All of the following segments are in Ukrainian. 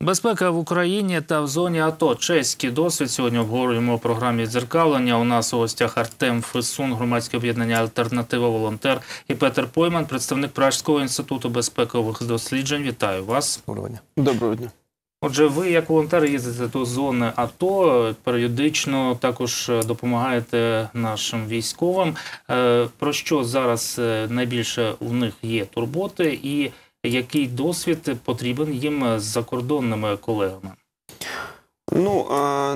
Безпека в Україні та в зоні АТО чеський досвід. Сьогодні обговорюємо в програмі дзеркалення. У нас у гостях Артем Фисун, громадське об'єднання Альтернатива Волонтер і Петер Пойман, представник Пражського інституту безпекових досліджень. Вітаю вас. Доброго дня. Доброго дня. Отже, ви як волонтери їздите до зони АТО, періодично також е, допомагаєте нашим військовим. Е, про що зараз е, найбільше у них є турботи, і який досвід потрібен їм з закордонними колегами? Ну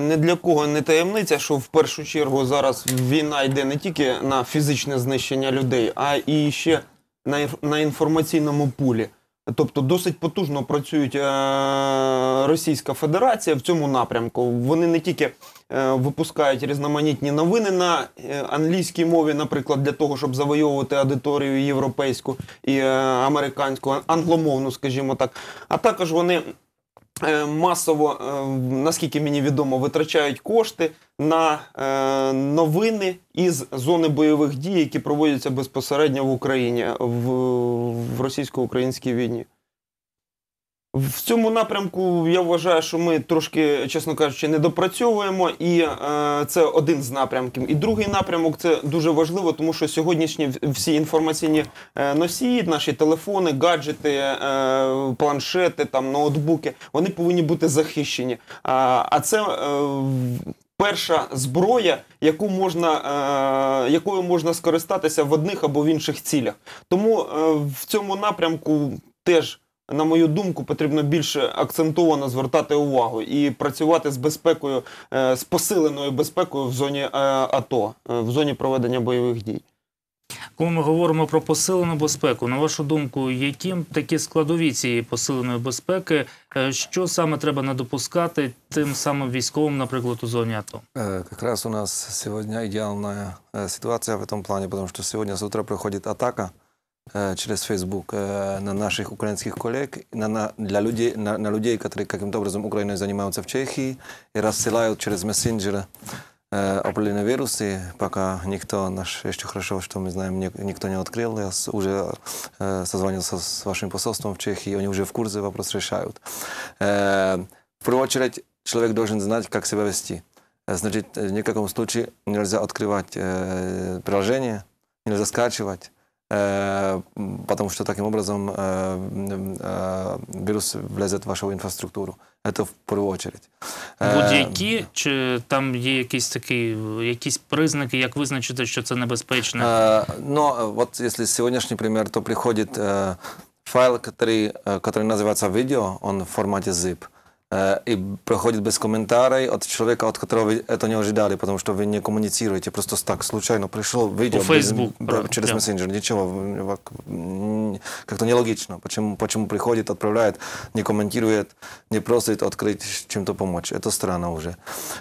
не для кого не таємниця, що в першу чергу зараз війна йде не тільки на фізичне знищення людей, а і ще на інформаційному пулі. Тобто досить потужно працюють е, Російська Федерація в цьому напрямку. Вони не тільки е, випускають різноманітні новини на е, англійській мові, наприклад, для того, щоб завойовувати аудиторію європейську і американську, англомовну, скажімо так, а також вони Е, масово, е, наскільки мені відомо, витрачають кошти на е, новини із зони бойових дій, які проводяться безпосередньо в Україні в, російсько-українській війні. В цьому напрямку я вважаю, що ми трошки, чесно кажучи, недопрацьовуємо, і е, це один з напрямків. І другий напрямок це дуже важливо, тому що сьогоднішні всі інформаційні е, носії, наші телефони, гаджети, е, планшети, там ноутбуки, вони повинні бути захищені. А, а це е, Перша зброя, яку можна, е, якою можна скористатися в одних або в інших цілях, тому е, в цьому напрямку теж на мою думку, потрібно більше акцентовано звертати увагу і працювати з безпекою, е, з посиленою безпекою в зоні е, АТО, е, в зоні проведення бойових дій. Коли ми говоримо про посилену безпеку, на вашу думку, які такі складові цієї посиленої безпеки, що саме треба не допускати тим самим військовим, наприклад, у зоні АТО? Якраз у нас сьогодні ідеальна ситуація в цьому плані, тому що сьогодні з утра приходить атака. Э, через Facebook э, на наших украинских коллег, на, на, для людей, на, на людей, которые каким-то образом Украиной занимаются в Чехии, и рассылают через мессенджеры э, определенные вирусы, пока никто наш, еще хорошо, что мы знаем, никто не открыл. Я уже созвонился с вашим посольством в Чехии, они уже в курсе вопрос решают. В первую очередь, человек должен знать, как себя вести. Значит, в никаком случае нельзя открывать приложение, нельзя скачивать, Э, потому что таким образом э, э, вирус влезет в вашу інфраструктуру. Це в першу очередь. Будь-які чи там є якісь такі якісь признаки, як визначити, що це небезпечно? Е, ну, от якщо сьогоднішній примір, то приходить е, файл, який е, називається відео, він в форматі zip. и проходит без комментариев от человека, от которого вы это не ожидали, потому что вы не коммуницируете, просто так, случайно пришло видео Facebook, без, правда, через да. мессенджер, ничего, как-то нелогично, почему, почему приходит, отправляет, не комментирует, не просит открыть, чем-то помочь, это странно уже.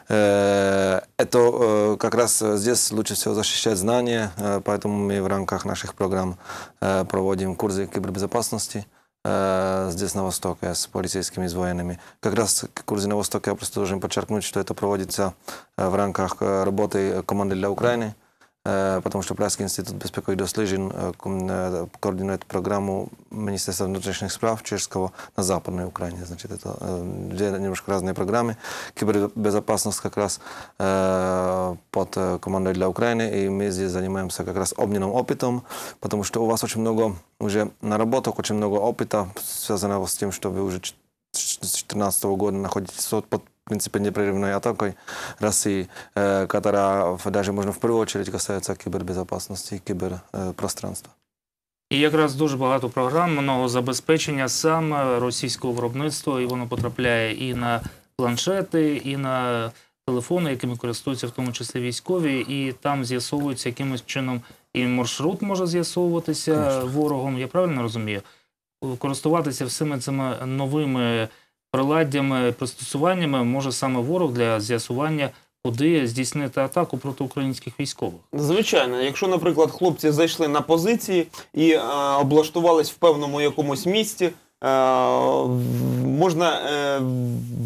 Э, это э, как раз здесь лучше всего защищать знания, э, поэтому мы в рамках наших программ проводим курсы кибербезопасности, Е, здесь на Востоке с полицейскими, с военными. Как раз курсы на Востоке, я просто должен подчеркнуть, что это проводится е, в рамках е, работы команды для Украины. Э, потому что Пражский институт беспековых досліджень э, э, координует программу Министерства внутренних справ чешского на Западной Украине. Значит, это две немножко разные программы. Кибербезопасность как раз под командой для Украины, и мы здесь занимаемся как раз обменом опытом, потому что у вас очень много уже наработок, очень много опыта, связанного с тем, что вы уже с 2014 года находитесь под принципе, непрерывной атакой России, э, которая даже, можно в первую очередь касается кибербезопасности и кіберпространства. І якраз дуже багато програм нового забезпечення саме російського виробництва, і воно потрапляє і на планшети, і на телефони, якими користуються в тому числі військові, і там з'ясовується якимось чином і маршрут може з'ясовуватися ворогом. Я правильно розумію? Користуватися всіми цими новими приладдями, пристосуваннями може саме ворог для з'ясування. Куди здійснити атаку проти українських військових? Звичайно, якщо, наприклад, хлопці зайшли на позиції і е, облаштувались в певному якомусь місці, Е, можна е,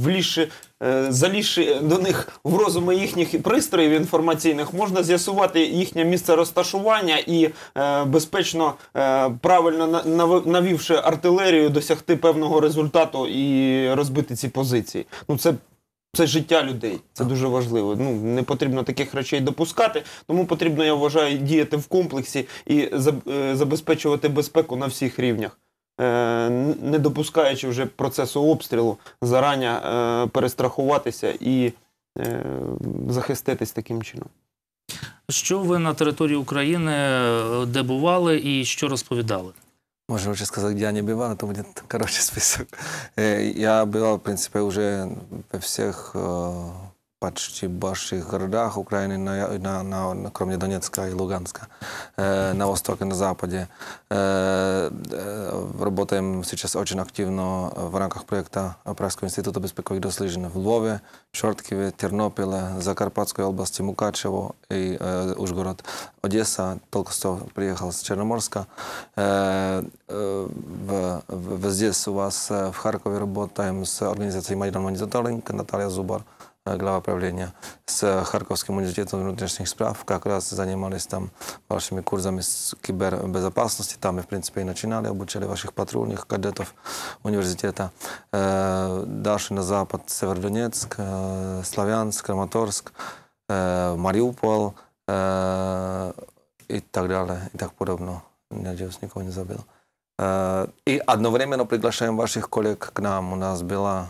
влізши, е, залізши до них в розуми їхніх пристроїв інформаційних, можна з'ясувати їхнє місце розташування і безпечно правильно навівши артилерію, досягти певного результату і розбити ці позиції. Ну це. Це життя людей, це дуже важливо. Ну не потрібно таких речей допускати, тому потрібно, я вважаю, діяти в комплексі і забезпечувати безпеку на всіх рівнях. Е, не допускаючи вже процесу обстрілу, зарані е, перестрахуватися і е, захиститись таким чином. Що ви на території України де бували і що розповідали? Можно вже сказать, где я не бывал, то мені коротший список. Я бывал, в принципі, вже во всех почти больших городах Украины, на, на, на, кроме Донецка и Луганска, э, на востоке, на западе. Э, э, работаем сейчас очень активно в рамках проекта Пражского института беспековых дослежений в Львове, Чортківе, Тернопіле, Закарпатской области, Мукачево и э, Ужгород. Одесса, только что приехал с Черноморска. Э, э, в, в, здесь у вас в Харькове работаем с организацией Майдан Мониторинг, Наталья Зубар – глава правления с Харьковским университетом внутренних справ. Как раз занимались там вашими курсами с кибербезопасности. Там мы, в принципе, и начинали, обучали ваших патрульных кадетов университета. Дальше на запад Северодонецк, Славянск, Краматорск, Мариуполь и так далее, и так подобно. Надеюсь, никого не забыл. И одновременно приглашаем ваших коллег к нам. У нас была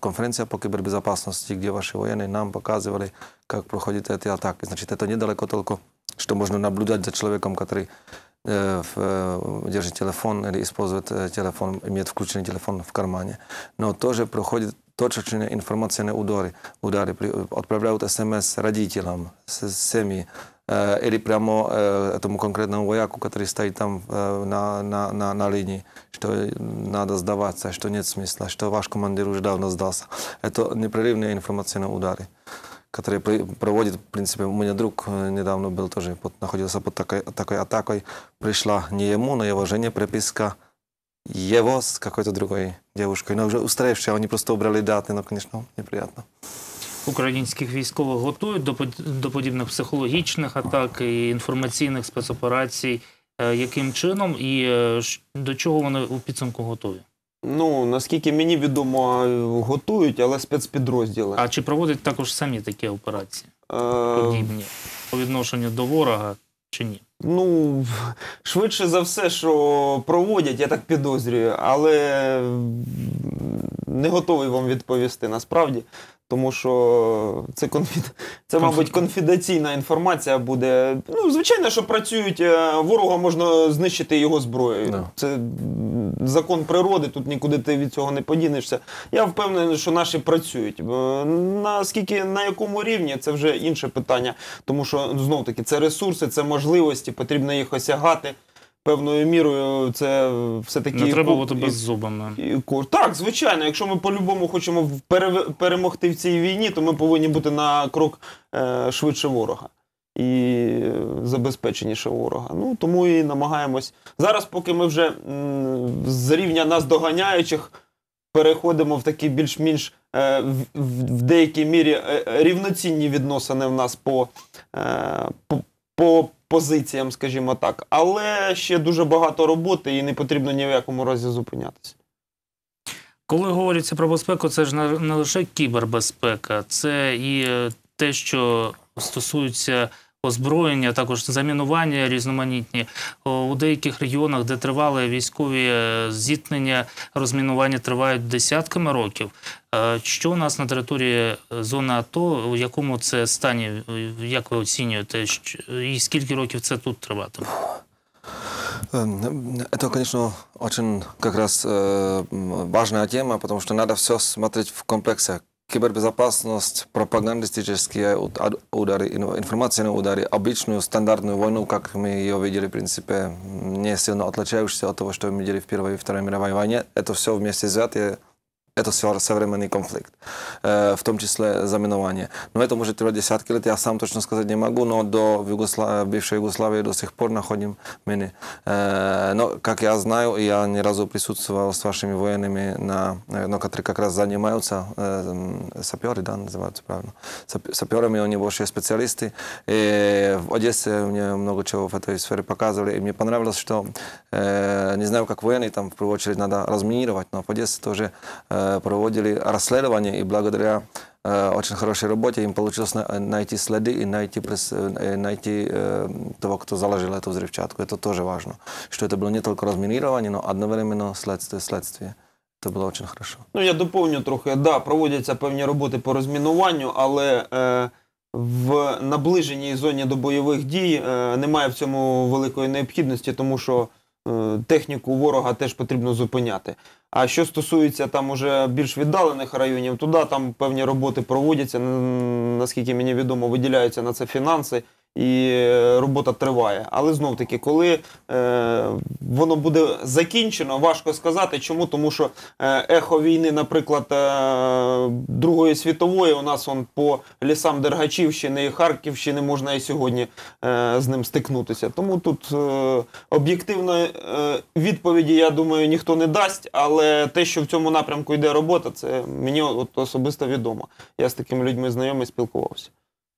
конференция по кибербезопасности, где ваши военные нам показывали, как проходят эти атаки. Значит, это недалеко только, что можно наблюдать за человеком, который держит телефон или использует телефон, имеет включенный телефон в кармане. Но тоже проходит точечные информационные удары, удары отправляют смс родителям, семьи, Е, или прямо е, этому конкретному вояку, который стоит там е, на, на, на, на линии, что надо сдаваться, что нет смысла, что ваш командир уже давно сдался. Это непрерывные информационные удары, которые проводит, в принципе, у меня друг э, недавно был тоже, под, находился под такой, такой атакой, пришла не ему, но его жене приписка, его с какой-то другой девушкой, но уже устаревшей, они просто убрали даты, но, конечно, неприятно українських військових готують до до подібних психологічних атак і інформаційних спецоперацій, е, яким чином і е, до чого вони у підсумку готові? Ну наскільки мені відомо, готують, але спецпідрозділи. А чи проводять також самі такі операції? Е, Подібні по відношенню до ворога чи ні? Ну, швидше за все, що проводять, я так підозрюю, але не готовий вам відповісти насправді. Тому що це конфід... це, мабуть, конфіденційна інформація буде. Ну, звичайно, що працюють е, ворога, можна знищити його зброєю. No. Це закон природи, тут нікуди ти від цього не подінешся. Я впевнений, що наші працюють. Наскільки на якому рівні, це вже інше питання, тому що знов таки це ресурси, це можливості, потрібно їх осягати певною мірою це все таки не треба бути беззубами. Так, звичайно. Якщо ми по-любому хочемо перемогти в цій війні, то ми повинні бути на крок е, швидше ворога. І забезпеченіше ворога. Ну тому і намагаємось зараз, поки ми вже з рівня нас доганяючих переходимо в такі більш-менш е, в, в деякій мірі е, рівноцінні відносини в нас по, е, по, по позиціям, скажімо так. Але ще дуже багато роботи і не потрібно ні в якому разі зупинятися. Коли говориться про безпеку, це ж не лише кібербезпека, це і е, те, що стосується озброєння, також замінування різноманітні у деяких регіонах, де тривали військові е, зіткнення, розмінування тривають десятками років. Е, що у нас на території е, зони АТО, у якому це стані? Як ви оцінюєте, і скільки років це тут триватиме? Это, конечно, очень как раз э, важная тема, потому что надо все смотреть в комплексе. кибербезопасность, пропагандистические удары, информационные удары, обычную стандартную войну, как мы ее видели, в принципе, не сильно отличающуюся от того, что мы видели в Первой и Второй мировой войне. Это все вместе взятое это современный конфликт, э, в том числе заминование. Но это может требовать десятки лет, я сам точно сказать не могу, но до Югосла... бывшей Югославии до сих пор находим мины. Э, но, как я знаю, я ни разу присутствовал с вашими военными, на, но которые как раз занимаются, э, саперы, да, называются правильно, саперами, они большие специалисты. И в Одессе мне много чего в этой сфере показывали, и мне понравилось, что, не знаю, как военные, там, в первую очередь, надо разминировать, но в Одессе тоже Э, проводили расследование, и благодаря э, очень хорошей работе им получилось э, найти следы и найти, найти того, кто заложил эту взрывчатку. Это тоже важно, что это было не только разминирование, но одновременно следствие следствие. Це було дуже хорошо. Ну я доповню трохи. Да, проводяться певні роботи по розмінуванню, але е, в наближеній зоні до бойових дій е, немає в цьому великої необхідності, тому що Е, техніку ворога теж потрібно зупиняти. А що стосується там уже більш віддалених районів, туди там певні роботи проводяться. Наскільки мені відомо, виділяються на це фінанси і е, робота триває. Але знов таки, коли е, воно буде закінчено, важко сказати. Чому? Тому що е, ехо війни, наприклад, е, Другої світової, у нас он по лісам Дергачівщини і Харківщини можна і сьогодні е, з ним стикнутися. Тому тут е, об'єктивно е, відповіді, я думаю, ніхто не дасть, але те, що в цьому напрямку йде робота, це мені от особисто відомо. Я з такими людьми знайомий спілкувався.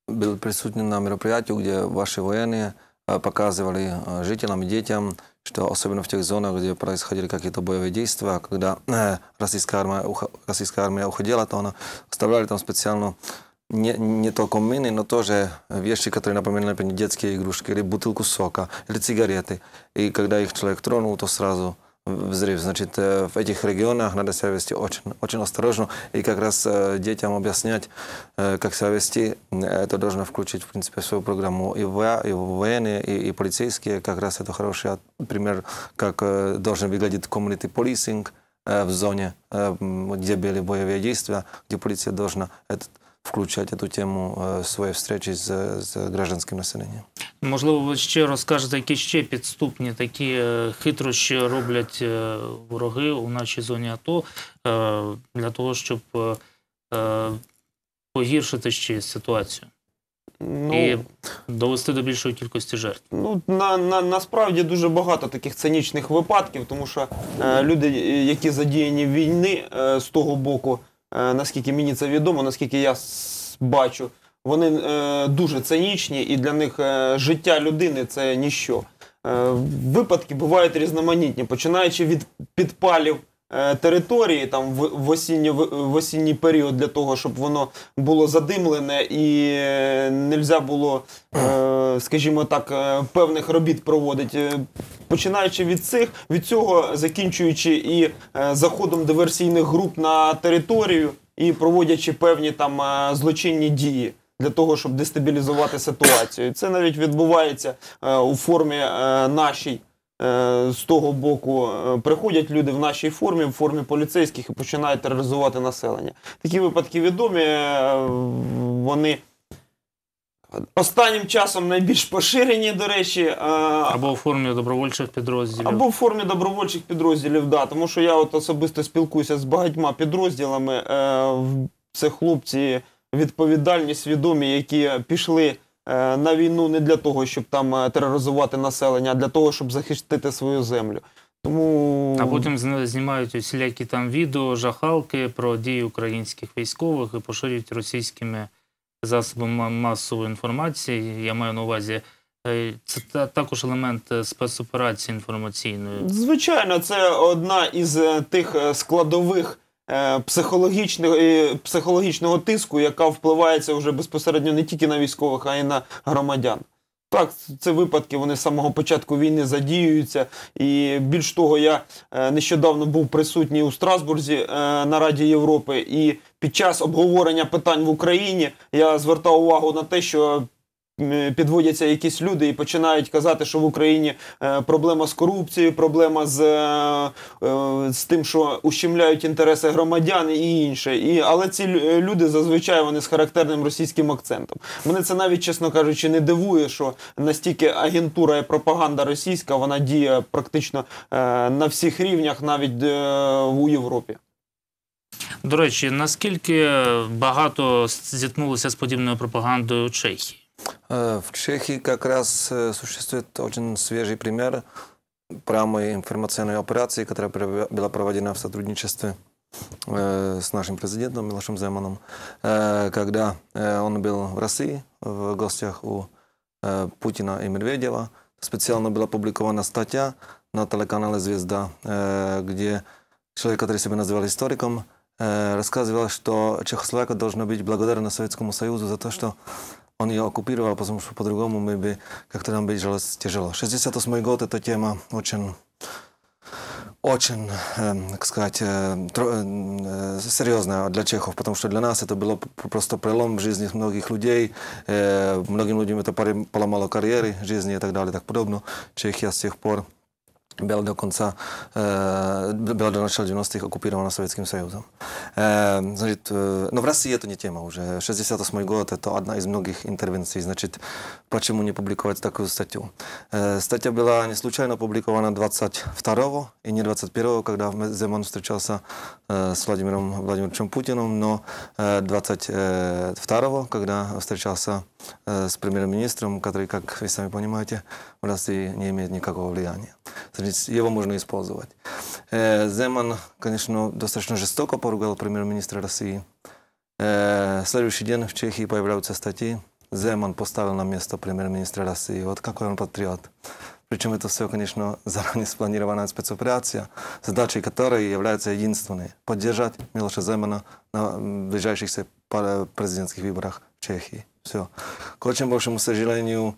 Были присутствен на мероприятии, где ваши военные показывали е, жителям и детям, что особенно в тех зонах, где происходили какие-то боевые действия, когда е, российская армия, российская армия уходила, то она оставляли там специально не, не только мины, но тоже вещи, которые напоминали, например, детские игрушки, или бутылку сока, или сигареты. И когда их человек тронул, то сразу взрыв. Значит, э, в этих регионах надо себя вести очень, очень осторожно. И как раз э, детям объяснять, э, как себя вести, это должно включить, в принципе, в свою программу. И, во, и военные, и, и полицейские, как раз это хороший пример, как должен выглядеть community policing в зоне, где были боевые действия, где полиция должна этот включать эту тему э, своей встречи з, з гражданським населенням. Можливо, ви ще розкажете, які ще підступні такі е, хитрощі роблять е, вороги у нашій зоні АТО е, для того, щоб погіршити ще ситуацію. Ну, і довести до більшої кількості жертв. Ну на, на насправді дуже багато таких цинічних випадків, тому що е, люди, які задіяні війни е, з того боку, Е, наскільки мені це відомо, наскільки я бачу, вони е, дуже цинічні, і для них е, життя людини це ніщо. Випадки бувають різноманітні, починаючи від підпалів Е, території там в, в, осінній, в осінній період для того, щоб воно було задимлене і е, не можна було, е, скажімо так, певних робіт проводити. Починаючи від цих, від цього закінчуючи і заходом диверсійних груп на територію і проводячи певні там злочинні дії. Для того щоб дестабілізувати ситуацію, це навіть відбувається е, у формі е, нашій Е, з того боку е, приходять люди в нашій формі, в формі поліцейських і починають тероризувати населення. Такі випадки відомі, е, вони. Останнім часом найбільш поширені, до речі, або в формі добровольчих підрозділів. Або в формі добровольчих підрозділів, да. Тому що я от особисто спілкуюся з багатьма підрозділами. Це хлопці відповідальні, свідомі, які пішли Е, на війну не для того, щоб там е, тероризувати населення, а для того, щоб захистити свою землю. Тому а потім знімають усілякі там відео, жахалки про дії українських військових і поширюють російськими засобами масової інформації. Я маю на увазі. Е, це також елемент спецоперації інформаційної. Звичайно, це одна із тих складових Е, психологічного е, психологічного тиску, яка впливається вже безпосередньо не тільки на військових, а й на громадян. Так, це випадки. Вони з самого початку війни задіюються. І більш того, я е, нещодавно був присутній у Страсбурзі на Раді Європи, і під час обговорення питань в Україні я звертав увагу на те, що підводяться якісь люди і починають казати, що в Україні е, проблема з корупцією, проблема з е, е, з тим, що ущемляють інтереси громадян і інше. І, Але ці люди зазвичай вони з характерним російським акцентом. Мене це навіть, чесно кажучи, не дивує, що настільки агентура і пропаганда російська вона діє практично на всіх рівнях, навіть у Європі. До речі, наскільки багато зіткнулися з подібною пропагандою Чехії? Э, в Чехии как раз э, существует очень свежий пример прямой информационной операции, которая была проведена в сотрудничестве э, с нашим президентом Милошем Земаном, когда он был в России в гостях у Путина и Медведева. Специально была опубликована статья на телеканале «Звезда», где человек, который себя называл историком, рассказывал, что Чехословакия должна быть благодарна Советскому Союзу за то, что он ее оккупировал, потому что по-другому мы бы как-то нам бежалось тяжело. 68 год – эта тема очень очень, э, так сказать, э, э, серьезно для чехов, потому что для нас это было просто прелом в жизни многих людей. Э, многим людям это поломало карьеры, жизни и так далее, так подобно. Чехия с тех пор byla do konce, byla do načela 90. okupírovaná Sovětským Союзом. Значит, но в России это не тема уже. 68 год – это одна из многих интервенций. Значит, почему не публиковать такую статью? Статья была не случайно опубликована 22 и не 21, когда Земан встречался с Владимиром Владимировичем Путиным, но 22, когда встречался с премьер-министром, который, как вы сами понимаете, России не имеет никакого влияния. Его можно использовать. Э, Земан, конечно, достаточно жестоко поругал премьер-министра России. Э, следующий день в Чехии появляются статьи. Земан поставил на место премьер-министра России. Вот какой он патриот. Причем это все, конечно, заранее спланированная спецоперация, задачей которой является единственной – поддержать Милоша Земана на ближайшихся президентских выборах в Чехии. Все. К очень большому сожалению,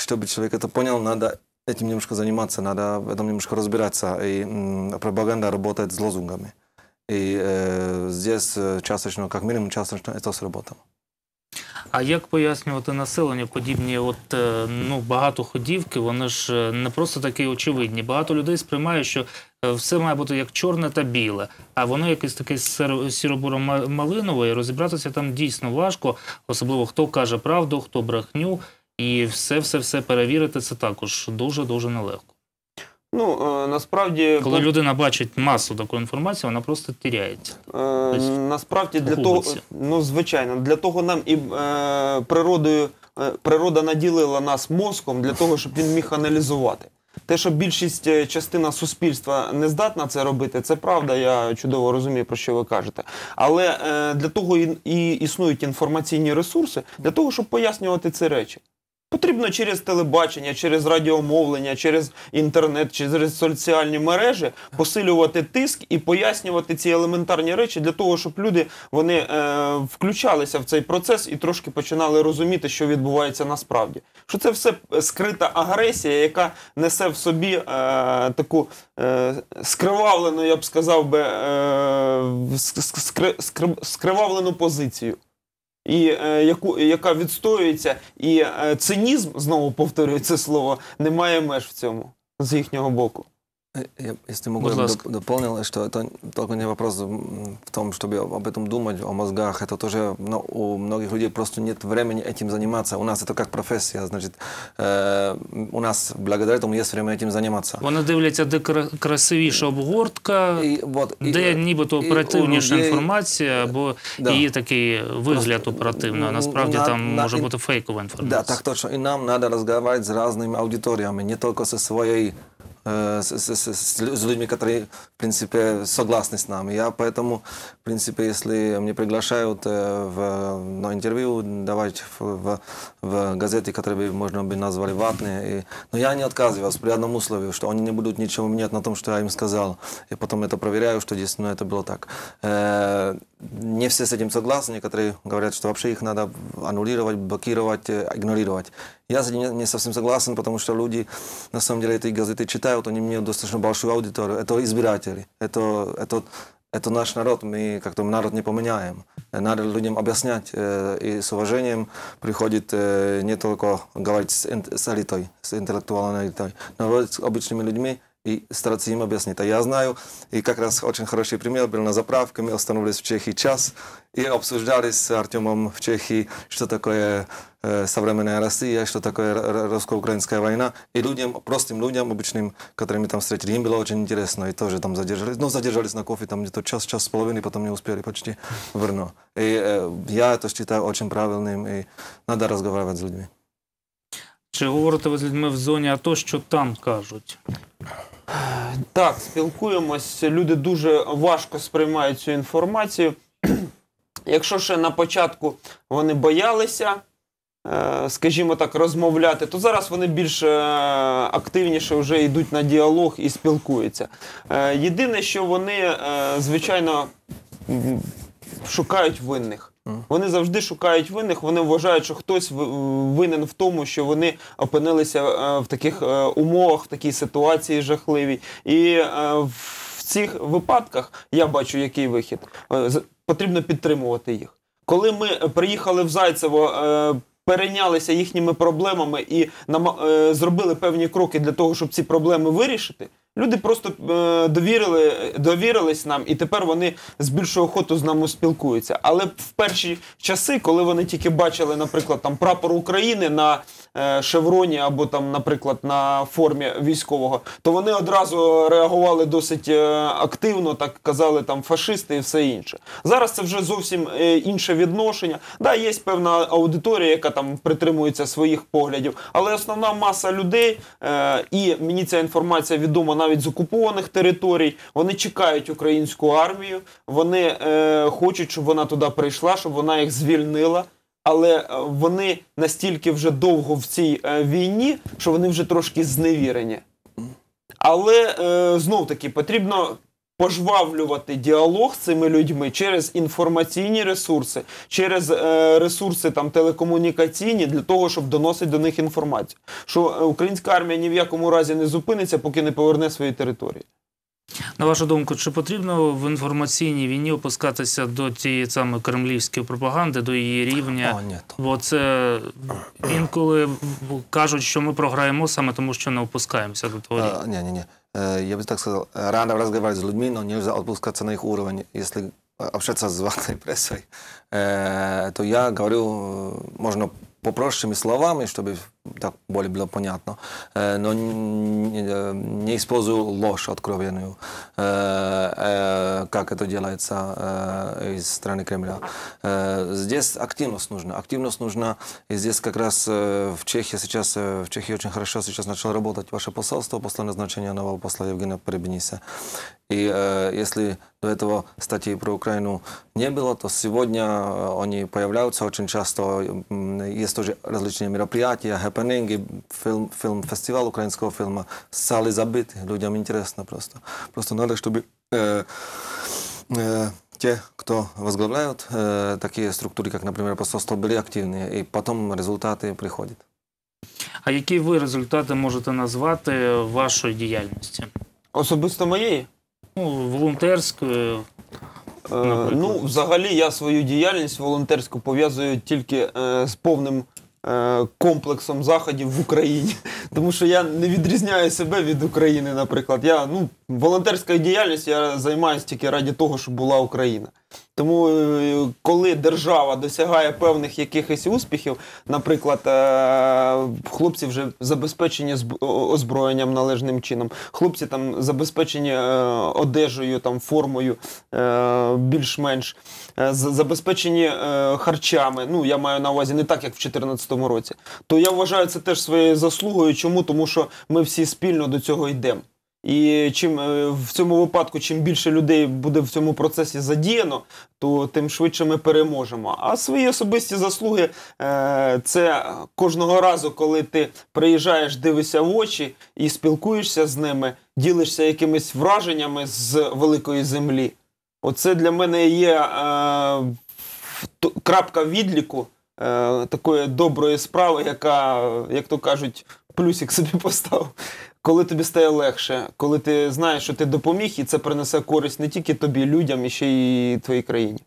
чтобы человек это понял, надо этим немножко заниматься, надо в этом немножко разбираться. И пропаганда работает с лозунгами. І е, э, здесь э, частично, як мінімум, частично це сработало. А як пояснювати населення, подібні от, е, ну, багатоходівки, вони ж е, не просто такі очевидні. Багато людей сприймає, що е, все має бути як чорне та біле, а воно якесь таке сіробуро малинове і розібратися там дійсно важко, особливо хто каже правду, хто брехню. І все, все, все перевірити це також дуже дуже нелегко. Ну е, насправді, коли людина бачить масу такої інформації, вона просто тіряється. Е, Насправді для того, ну звичайно, для того нам і е, природою е, природа наділила нас мозком для того, щоб він міг аналізувати. Те, що більшість е, частина суспільства не здатна це робити, це правда. Я чудово розумію, про що ви кажете. Але е, для того і, і існують інформаційні ресурси, для того, щоб пояснювати ці речі. Потрібно через телебачення, через радіомовлення, через інтернет, через соціальні мережі посилювати тиск і пояснювати ці елементарні речі для того, щоб люди вони е, включалися в цей процес і трошки починали розуміти, що відбувається насправді. Що це все скрита агресія, яка несе в собі е, таку е, скривавлену, я б сказав би, е, скри, скри, скривавлену позицію і е, яку яка відстоюється, і е, цинізм знову повторюю це слово, немає меж в цьому з їхнього боку. Э, я, если могу, Будь я ласка. дополнил, что это только не вопрос в том, чтобы об этом думать, о мозгах. Это тоже но ну, у многих людей просто нет времени этим заниматься. У нас это как профессия. Значит, э, у нас благодаря этому есть время этим заниматься. Вони дивляться, де красивіша е. обгортка, і, от, і, де е, нібито оперативніша людей... інформація, е, або да. її такий вигляд просто, оперативно. А насправді на, там на, може і... бути фейкова інформація. Да, так точно. І нам треба розмовляти з різними аудиторіями, не тільки зі своєю Э, с, с, с, людьми, которые, в принципе, согласны с нами. Я поэтому, в принципе, если мне приглашают э, в, на интервью давать в, в, в газете, которые можно бы назвали ватные, и, но я не отказываюсь при одном условии, что они не будут ничего менять на том, что я им сказал. И потом это проверяю, что действительно это было так. Э, не все с этим согласны, некоторые говорят, что вообще их надо аннулировать, блокировать, э, игнорировать. Я с этим не совсем согласен, потому что люди, на самом деле, этой газеты читают, они имеют достаточно большую аудиторию. Это избиратели, это, это, это наш народ, мы как-то народ не поменяем. Надо людям объяснять, э, и с уважением приходит э, не только говорить с, с элитой, с интеллектуальной элитой, но и с обычными людьми, и стараться им объяснить. А я знаю, и как раз очень хороший пример был на заправке, мы остановились в Чехии час, и обсуждали с Артемом в Чехии, что такое Е, современная Россия, что такое русско-украинская война. И людям, простым людям, обычным, которые там встретили, им было очень интересно, и тоже там задержались. Но ну, задержались на кофе, там где-то час, час с половиной, потом не успели почти верно. И э, я это считаю очень правильным, и надо разговаривать с людьми. Чи говорите ви з людьми в зоні то що там кажуть? Так, спілкуємось. Люди дуже важко сприймають цю інформацію. Якщо ще на початку вони боялися, Е, скажімо так, розмовляти, то зараз вони більш е, активніше вже йдуть на діалог і спілкуються. Е, єдине, що вони, звичайно, шукають винних. Вони завжди шукають винних. Вони вважають, що хтось винен в тому, що вони опинилися в таких умовах, в такій ситуації жахливій. І в цих випадках я бачу, який вихід потрібно підтримувати їх. Коли ми приїхали в Зайцево перейнялися їхніми проблемами і нам е, зробили певні кроки для того, щоб ці проблеми вирішити. Люди просто е, довірили, довірились нам, і тепер вони з більшого охоту з нами спілкуються. Але в перші часи, коли вони тільки бачили, наприклад, там прапор України на Е, шевроні або там, наприклад, на формі військового, то вони одразу реагували досить е, активно, так казали там фашисти і все інше. Зараз це вже зовсім е, інше відношення. Да, є певна аудиторія, яка там притримується своїх поглядів, але основна маса людей, і мені ця інформація відома навіть з окупованих територій. Вони чекають українську армію, вони хочуть, щоб вона туди прийшла, щоб вона їх звільнила але е, вони настільки вже довго в цій е, війні, що вони вже трошки зневірені. Але е, знов таки потрібно. Пожвавлювати діалог з цими людьми через інформаційні ресурси, через е, ресурси там телекомунікаційні для того, щоб доносити до них інформацію, що українська армія ні в якому разі не зупиниться, поки не поверне свої території. На вашу думку, чи потрібно в інформаційній війні опускатися до тієї саме кремлівської пропаганди, до її рівня? О, ні. Бо це інколи кажуть, що ми програємо саме тому, що не опускаємося до того. рівня. Е, ні, ні, ні. Е, я би так сказал, рано разговаривать з людьми, але нельзя опускатися на їх уровень. якщо общатися з ватной пресою, е, то я говорю, можна попрощими словами, щоб. так более было понятно, э, но э, не использую ложь откровенную, э, как это делается из страны Кремля. Здесь активность нужна. Активность нужна. И здесь как раз в Чехии сейчас, в Чехии очень хорошо сейчас начало работать ваше посольство после назначения нового посла Евгения Перебениса. И если до этого статьи про Украину не было, то сегодня они появляются очень часто. Есть тоже различные мероприятия, ГП Паненги, фильм, фильм, фестиваль украинского фильма, залы забиты, людям інтересно просто. Просто треба, щоб э, э, те, кто возглавляют э, такие структуры, как, например, посольство, були активні, і потім результати приходять. А які ви результати можете назвати вашої діяльності? Особисто моєї? Ну, волонтерською. Е, ну, взагалі, я свою діяльність волонтерську пов'язую тільки е, з повним Е, комплексом заходів в Україні, тому що я не відрізняю себе від України, наприклад. Я ну волонтерською діяльність я займаюся тільки раді того, щоб була Україна. Тому е, коли держава досягає певних якихось успіхів, наприклад, е, хлопці вже забезпечені озброєнням належним чином, хлопці там забезпечені е, одежею, там формою більш-менш, забезпечені харчами. Ну я маю на увазі не так, як в 2014 році. То я вважаю це теж своєю заслугою. Чому тому, що ми всі спільно до цього йдемо. І чим е, в цьому випадку, чим більше людей буде в цьому процесі задіяно, то тим швидше ми переможемо. А свої особисті заслуги е, це кожного разу, коли ти приїжджаєш, дивишся в очі і спілкуєшся з ними, ділишся якимись враженнями з великої землі. Оце для мене є е, крапка відліку такої доброї справи, яка, як то кажуть, плюсик собі поставив коли тобі стає легше, коли ти знаєш, що ти допоміг, і це принесе користь не тільки тобі, людям, і ще й твоїй країні.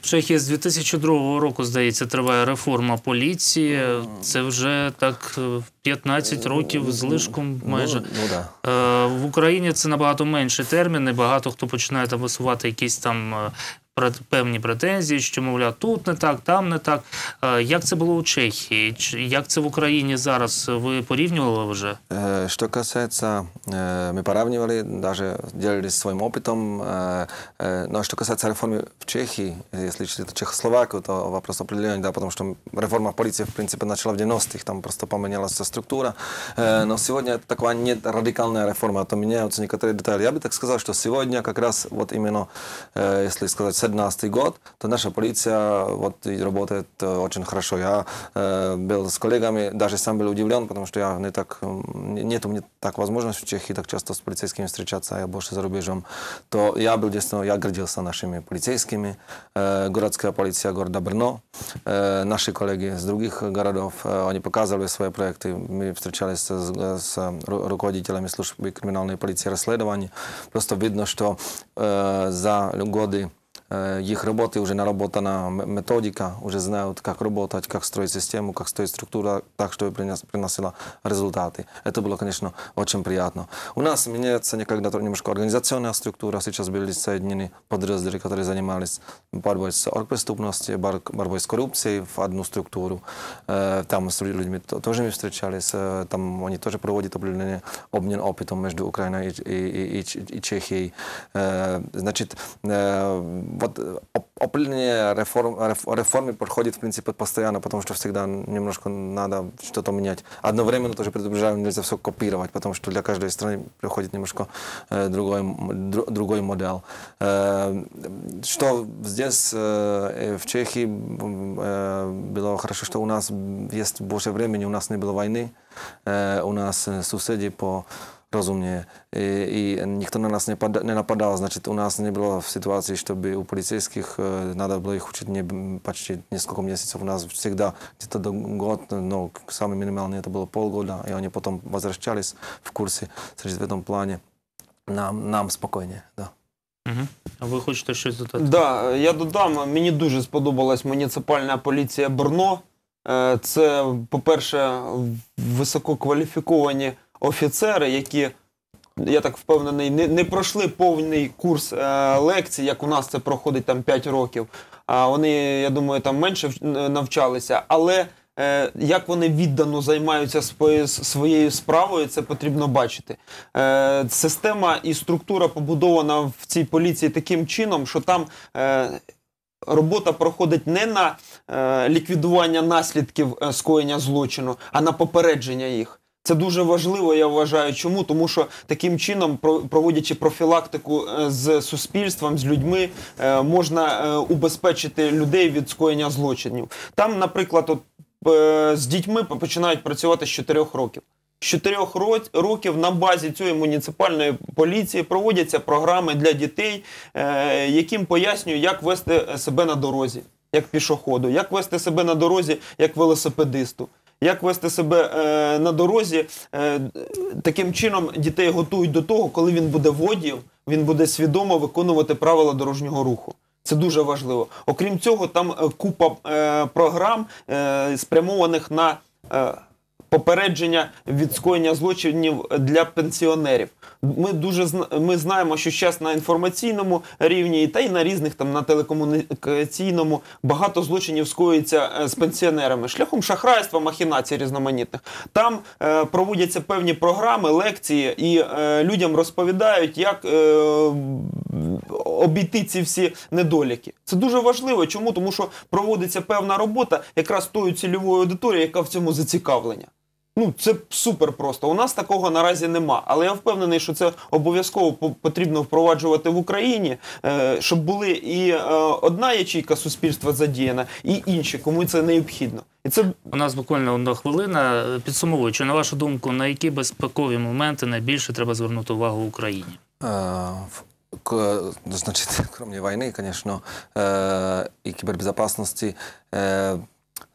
В Чехії з 2002 року, здається, триває реформа поліції. Це вже так 15 е, е, років ну, з лишком ну, майже. Ну, ну, В Україні це набагато менші терміни. Багато хто починає там висувати якісь там певні претензії, що мовляв, тут не так, там не так. Е, як це було у Чехії? Як це в Україні зараз? Ви порівнювали вже? Е, що касається, е, ми порівнювали, навіть ділилися своїм опитом. Но ну, що касається реформи в Чехії, якщо Чехословаку, то вопрос определенний, да, тому що реформа поліції, в принципі, почала в 90-х, там просто поменялась структура. Э, но сегодня такая не радикальная реформа, то меняются некоторые детали. Я бы так сказал, что сегодня как раз вот именно, э, если сказать, 2011 год, то наша полиция вот работает э, очень хорошо. Я э, был с коллегами, даже сам был удивлен, потому что я не так, нет у меня так возможности в Чехии так часто с полицейскими встречаться, а я больше за рубежом. То я был, действительно, я гордился нашими полицейскими. Э, городская полиция города Брно, э, наши коллеги из других городов, э, они показывали свои проекты. Мы встречались с, с руководителями службы криминальной полиции расследований. Просто видно, что э, за годы их е, роботи вже наработана методика, уже знают, как работать, как строить систему, как строить структуру, так, чтобы приносила результаты. Это было, конечно, очень приятно. У нас меняется никогда немножко организационная структура. Сейчас были соединены подразделы, которые занимались борьбой с оргпреступностью, борьбой с коррупцией в одну структуру. Э, там с людьми тоже мы встречались, э, там они тоже проводят определенный обмен опытом между Украиной и, и, и, Чехией. Э, вот э, определение реформ, реформе проходит, в принципе, постоянно, потому что всегда немножко надо что-то менять. Одновременно тоже предупреждаю, нельзя все копировать, потому что для каждой страны приходит немножко э, другой, дру, другой модель. Э, что здесь, э, э в Чехии, э, было хорошо, что у нас есть больше времени, у нас не было войны, э, у нас э, соседи по rozumně. I, i nikto na nás nepadá, nenapadal, значит, у нас не было в ситуации, чтобы у полицейских надо было их учить не, почти несколько месяцев. У нас всегда где-то до год, но самый минимальный это было полгода, и они потом возвращались в курсе. Значит, в этом плане нам, нам спокойнее, да. А ви хочете щось додати? Да, я додам. Мені дуже сподобалась муніципальна поліція Брно. Е, це, по-перше, висококваліфіковані офіцери, які, я так впевнений, не не пройшли повний курс е, лекцій, як у нас це проходить там 5 років. А вони, я думаю, там менше е, навчалися, але е, як вони віддано займаються своєю справою, це потрібно бачити. Е, система і структура побудована в цій поліції таким чином, що там. Е, Робота проходить не на е, ліквідування наслідків е, скоєння злочину, а на попередження їх. Це дуже важливо, я вважаю. Чому? Тому що таким чином, проводячи профілактику е, з суспільством, з людьми, е, можна е, убезпечити людей від скоєння злочинів. Там, наприклад, от, з дітьми починають працювати з 4 років. З 4 років на базі цієї муніципальної поліції проводяться програми для дітей, яким пояснюють, як вести себе на дорозі, як пішоходу, як вести себе на дорозі, як велосипедисту як вести себе е, на дорозі. Е, Таким чином дітей готують до того, коли він буде водієм, він буде свідомо виконувати правила дорожнього руху. Це дуже важливо. Окрім цього, там е, купа е, програм е, спрямованих на. Е, попередження від скоєння злочинів для пенсіонерів. Ми дуже ми знаємо, що зараз на інформаційному рівні та й на різних там на телекомунікаційному багато злочинів скоїться е, з пенсіонерами шляхом шахрайства, махінацій різноманітних. Там е, проводяться певні програми, лекції, і е, людям розповідають, як е, обійти ці всі недоліки. Це дуже важливо. Чому тому, що проводиться певна робота якраз тою цільовою аудиторією, яка в цьому зацікавлення. Ну це супер просто. У нас такого наразі нема. Але я впевнений, що це обов'язково потрібно впроваджувати в Україні, е, щоб були і е, одна ячійка суспільства задіяна, і інші, кому це необхідно. І це у нас буквально одна хвилина. Підсумовуючи на вашу думку, на які безпекові моменти найбільше треба звернути увагу в Україні? Е, Значит, кроме войны, конечно, и кибербезопасности,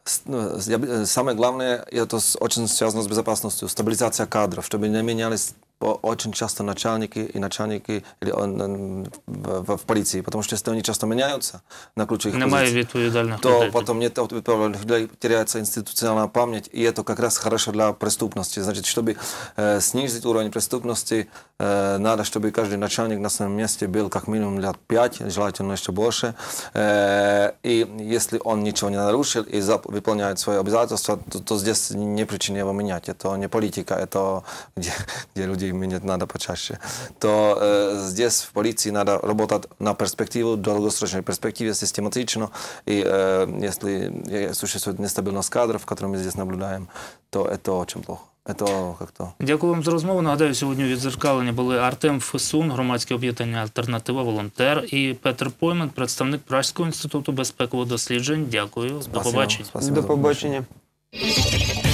самое главное, это очень связано с безопасностью, стабилизация кадров, чтобы не менялись очень часто начальники и начальники или, он в, в полиции, потому что если они часто меняются на ключевых Немає відповідальних то потом нет відповідальних людей, теряется институциональная память, и это как раз хорошо для преступности. Значит, чтобы э, снизить уровень преступности, э, надо, чтобы каждый начальник на своем месте был как минимум лет пять, желательно еще больше. Э, и если он ничего не нарушил и зап- выполняет свои обязательства, то, то здесь не причине его менять. Это не политика, это где, где люди людей менять надо почаще, то э, здесь в полиции надо работать на перспективу, долгосрочной перспективе, систематично. И э, если существует нестабильность кадров, которую мы здесь наблюдаем, то это очень плохо. Ето как-то дякую вам за розмову. Нагадаю, сьогодні у відзеркаленні були Артем Фесун, громадське об'єднання Альтернатива, волонтер, і Петр Поймен, представник Пражського інституту безпекових досліджень. Дякую, Спасибо. до побачення. Спасибо. До побачення.